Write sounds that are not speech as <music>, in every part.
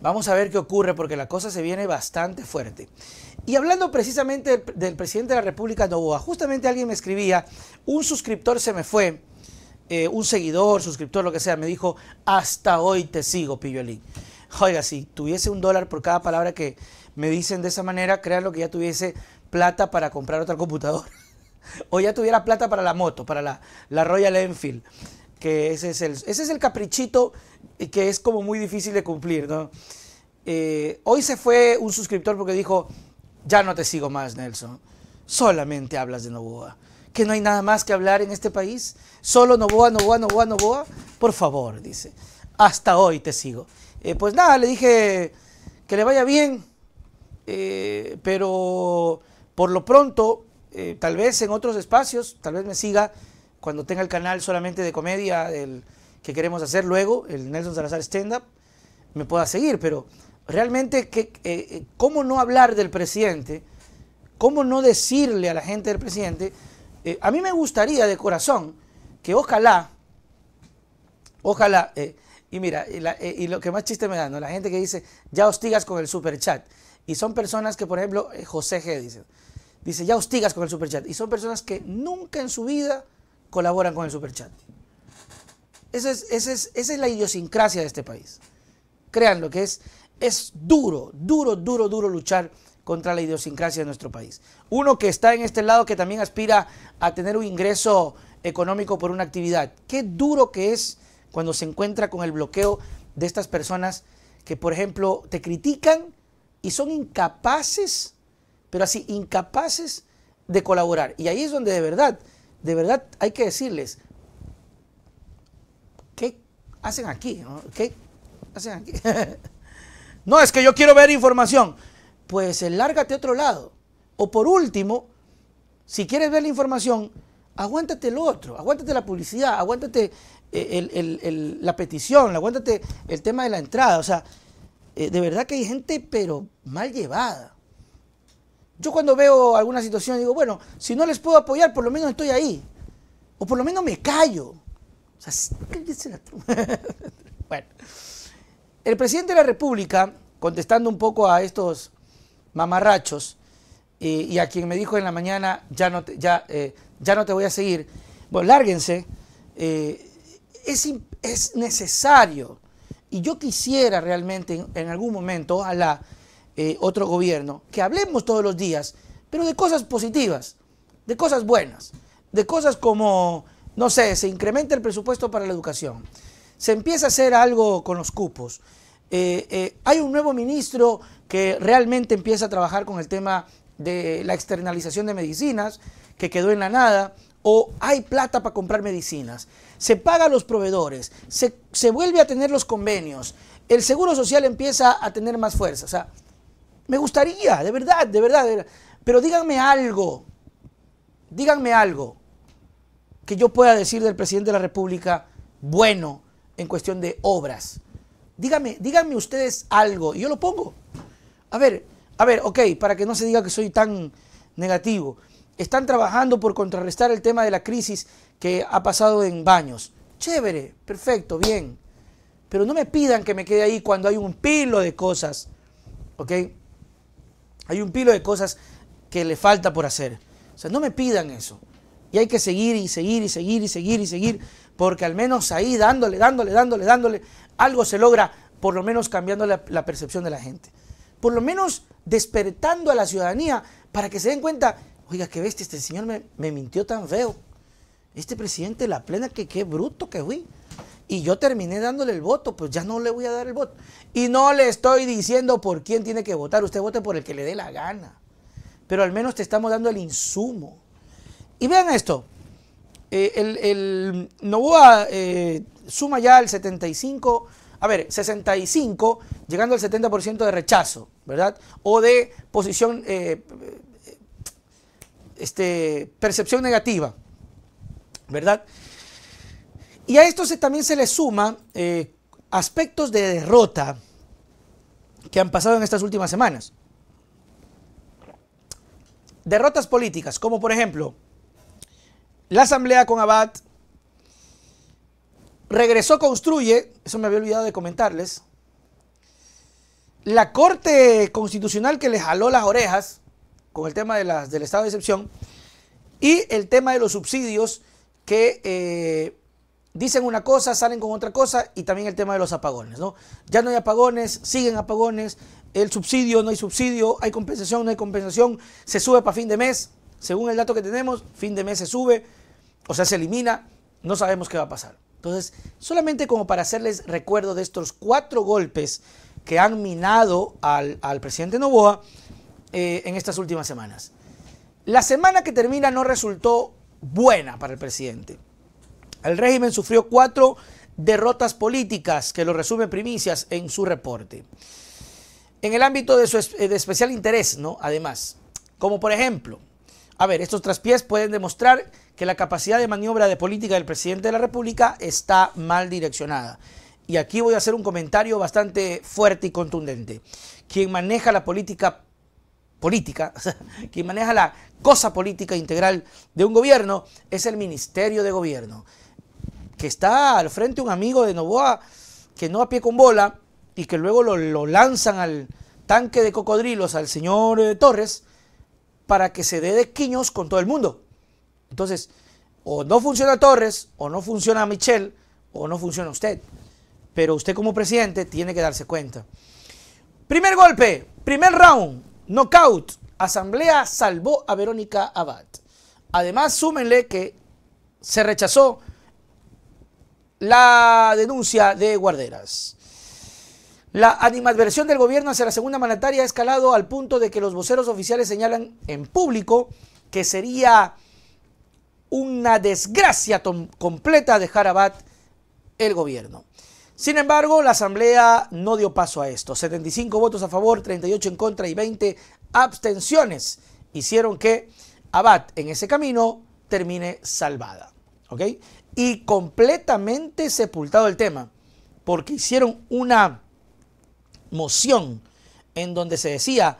Vamos a ver qué ocurre porque la cosa se viene bastante fuerte. Y hablando precisamente del, presidente de la República Novoa, justamente alguien me escribía, un suscriptor se me fue, eh, un seguidor, suscriptor, lo que sea, me dijo, hasta hoy te sigo, Pillolín. Oiga, si tuviese un dólar por cada palabra que me dicen de esa manera, créanlo que ya tuviese plata para comprar otra computadora. <laughs> o ya tuviera plata para la moto, para la, la Royal Enfield que ese es el, ese es el caprichito que es como muy difícil de cumplir, ¿no? Eh, hoy se fue un suscriptor porque dijo, ya no te sigo más, Nelson, solamente hablas de Novoa, que no hay nada más que hablar en este país, solo Novoa, Novoa, Novoa, Novoa, por favor, dice, hasta hoy te sigo. Eh, pues nada, le dije que le vaya bien, eh, pero por lo pronto, tal vez en otros espacios, tal vez me siga cuando tenga el canal solamente de comedia, el que queremos hacer luego, el Nelson Salazar Stand Up, me pueda seguir, pero realmente, que, eh, eh, ¿cómo no hablar del presidente? ¿Cómo no decirle a la gente del presidente? Eh, a mí me gustaría de corazón que ojalá, ojalá, y mira, y, lo que más chiste me da, ¿no? la gente que dice, ya hostigas con el superchat. Y son personas que, por ejemplo, José G dice, dice, ya hostigas con el superchat. Y son personas que nunca en su vida colaboran con el superchat. Esa es, esa es, la idiosincrasia de este país. Créanlo, que es, es duro, duro, duro, duro luchar contra la idiosincrasia de nuestro país. Uno que está en este lado que también aspira a tener un ingreso económico por una actividad. Qué duro que es cuando se encuentra con el bloqueo de estas personas que, por ejemplo, te critican y son incapaces, pero así, incapaces de colaborar. Y ahí es donde de verdad de verdad hay que decirles, ¿qué hacen aquí? ¿Qué hacen aquí? <laughs> no, es que yo quiero ver información. Pues eh, lárgate a otro lado. O por último, si quieres ver la información, aguántate lo otro, aguántate la publicidad, aguántate eh, la petición, aguántate el tema de la entrada. O sea, eh, de verdad que hay gente, pero mal llevada. Yo cuando veo alguna situación digo, bueno, si no les puedo apoyar, por lo menos estoy ahí. O por lo menos me callo. O sea, <laughs> bueno. El presidente de la República, contestando un poco a estos mamarrachos, eh, y a quien me dijo en la mañana, ya no te, ya, eh, ya no te voy a seguir, bueno, lárguense, eh, es, necesario. Y yo quisiera realmente en, algún momento, a la eh, otro gobierno, que hablemos todos los días, pero de cosas positivas, de cosas buenas, de cosas como, no sé, se incrementa el presupuesto para la educación, se empieza a hacer algo con los cupos, eh, eh, hay un nuevo ministro que realmente empieza a trabajar con el tema de la externalización de medicinas, que quedó en la nada, o hay plata para comprar medicinas, se paga a los proveedores, se, se, vuelve a tener los convenios, el seguro social empieza a tener más fuerza. O sea, me gustaría, de verdad, de verdad, Pero díganme algo, díganme algo que yo pueda decir del presidente de la República bueno en cuestión de obras. Díganme, díganme ustedes algo y yo lo pongo. A ver, a ver, ok, para que no se diga que soy tan negativo. Están trabajando por contrarrestar el tema de la crisis que ha pasado en baños. Chévere, perfecto, bien. Pero no me pidan que me quede ahí cuando hay un pilo de cosas. ¿Ok? Hay un pilo de cosas que le falta por hacer. O sea, no me pidan eso. Y hay que seguir y seguir y seguir y seguir y seguir, porque al menos ahí dándole, dándole, dándole, dándole, algo se logra, por lo menos cambiando la, percepción de la gente. Por lo menos despertando a la ciudadanía para que se den cuenta, oiga, qué bestia, este señor me, mintió tan feo. Este presidente, la plena, que qué bruto que fui y yo terminé dándole el voto, pues ya no le voy a dar el voto. Y no le estoy diciendo por quién tiene que votar, usted vote por el que le dé la gana. Pero al menos te estamos dando el insumo. Y vean esto, eh, el, Novoa eh, suma ya el 75, a ver, 65, llegando al 70% de rechazo, ¿verdad? O de posición, eh, eh, este, percepción negativa, ¿verdad? Y a esto se, también se le suma eh, aspectos de derrota que han pasado en estas últimas semanas. Derrotas políticas, como por ejemplo la asamblea con Abad, regresó Construye, eso me había olvidado de comentarles, la Corte Constitucional que le jaló las orejas con el tema de del estado de excepción y el tema de los subsidios que eh, dicen una cosa, salen con otra cosa y también el tema de los apagones, ¿no? Ya no hay apagones, siguen apagones, el subsidio, no hay subsidio, hay compensación, no hay compensación, se sube para fin de mes, según el dato que tenemos, fin de mes se sube, o sea, se elimina, no sabemos qué va a pasar. Entonces, solamente como para hacerles recuerdo de estos cuatro golpes que han minado al, presidente Novoa eh, en estas últimas semanas. La semana que termina no resultó buena para el presidente. El régimen sufrió cuatro derrotas políticas, que lo resumen Primicias en su reporte. En el ámbito de, su, eh, especial interés, ¿no? Además, como por ejemplo, a ver, estos traspiés pueden demostrar que la capacidad de maniobra de política del presidente de la República está mal direccionada. Y aquí voy a hacer un comentario bastante fuerte y contundente. Quien maneja la política política, <laughs> quien maneja la cosa política integral de un gobierno es el Ministerio de Gobierno que está al frente un amigo de Novoa que no a pie con bola y que luego lo, lanzan al tanque de cocodrilos al señor eh, Torres para que se dé de quiños con todo el mundo. Entonces, o no funciona Torres, o no funciona Michel, o no funciona usted. Pero usted como presidente tiene que darse cuenta. Primer golpe, primer round, knockout. Asamblea salvó a Verónica Abad. Además, súmenle que se rechazó la denuncia de Guarderas. La animadversión del gobierno hacia la segunda mandataria ha escalado al punto de que los voceros oficiales señalan en público que sería una desgracia completa dejar a el gobierno. Sin embargo, la Asamblea no dio paso a esto. 75 votos a favor, 38 en contra y 20 abstenciones hicieron que Abad en ese camino termine salvada. ¿ok? y completamente sepultado el tema, porque hicieron una moción en donde se decía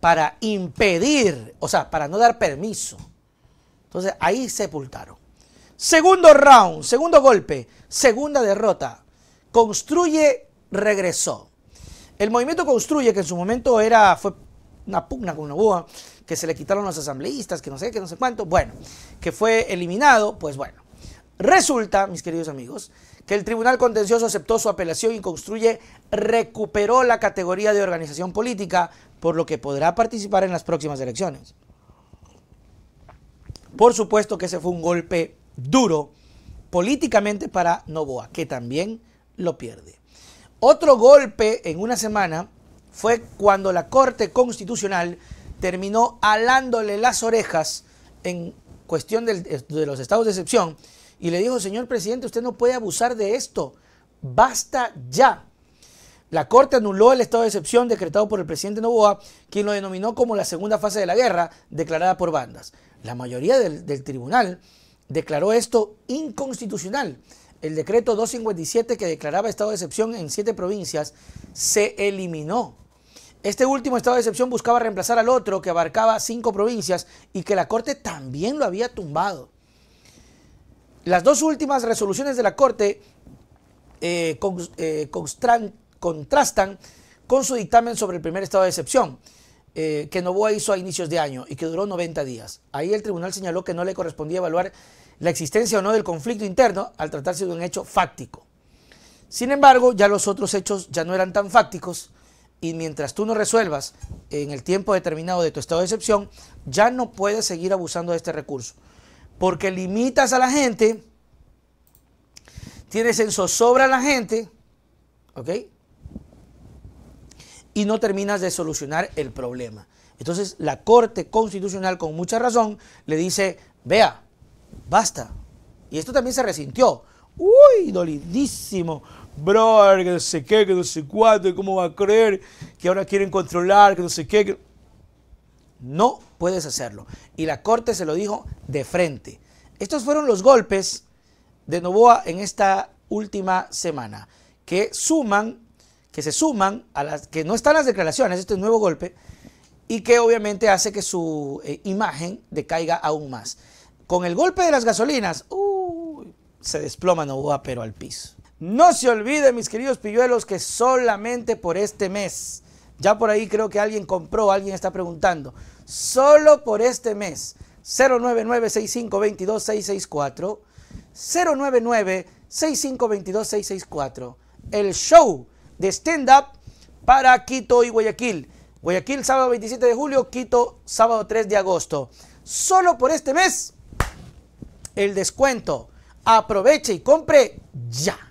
para impedir, o sea, para no dar permiso. Entonces ahí sepultaron. Segundo round, segundo golpe, segunda derrota. Construye regresó. El movimiento Construye, que en su momento era, fue una pugna con una búa, que se le quitaron los asambleístas, que no sé qué, no sé cuánto, bueno, que fue eliminado, pues bueno. Resulta, mis queridos amigos, que el Tribunal Contencioso aceptó su apelación y construye, recuperó la categoría de organización política, por lo que podrá participar en las próximas elecciones. Por supuesto que ese fue un golpe duro políticamente para Novoa, que también lo pierde. Otro golpe en una semana fue cuando la Corte Constitucional terminó alándole las orejas en cuestión de los estados de excepción y le dijo, señor presidente, usted no puede abusar de esto, basta ya. La Corte anuló el estado de excepción decretado por el presidente Novoa, quien lo denominó como la segunda fase de la guerra declarada por bandas. La mayoría del, tribunal declaró esto inconstitucional. El decreto 257 que declaraba estado de excepción en siete provincias se eliminó. Este último estado de excepción buscaba reemplazar al otro que abarcaba cinco provincias y que la Corte también lo había tumbado. Las dos últimas resoluciones de la Corte eh, eh, contrastan con su dictamen sobre el primer estado de excepción eh, que Novoa hizo a inicios de año y que duró 90 días. Ahí el tribunal señaló que no le correspondía evaluar la existencia o no del conflicto interno al tratarse de un hecho fáctico. Sin embargo, ya los otros hechos ya no eran tan fácticos y mientras tú no resuelvas en el tiempo determinado de tu estado de excepción, ya no puedes seguir abusando de este recurso porque limitas a la gente, tienes en zozobra a la gente, ¿ok? Y no terminas de solucionar el problema. Entonces la Corte Constitucional con mucha razón le dice, vea, basta. Y esto también se resintió. Uy, dolidísimo. Bro, que no sé qué, que no sé cuánto, cómo va a creer, que ahora quieren controlar, que no sé qué. No puedes hacerlo. Y la corte se lo dijo de frente. Estos fueron los golpes de Novoa en esta última semana, que suman, que se suman a las que no están las declaraciones, este nuevo golpe, y que obviamente hace que su eh, imagen decaiga aún más. Con el golpe de las gasolinas, se desploma Novoa, pero al piso. No se olvide, mis queridos pilluelos, que solamente por este mes ya por ahí creo que alguien compró, alguien está preguntando. Solo por este mes, 099-6522-664, 099-6522-664, el show de stand-up para Quito y Guayaquil. Guayaquil sábado 27 de julio, Quito sábado 3 de agosto. Solo por este mes, el descuento. Aproveche y compre ya.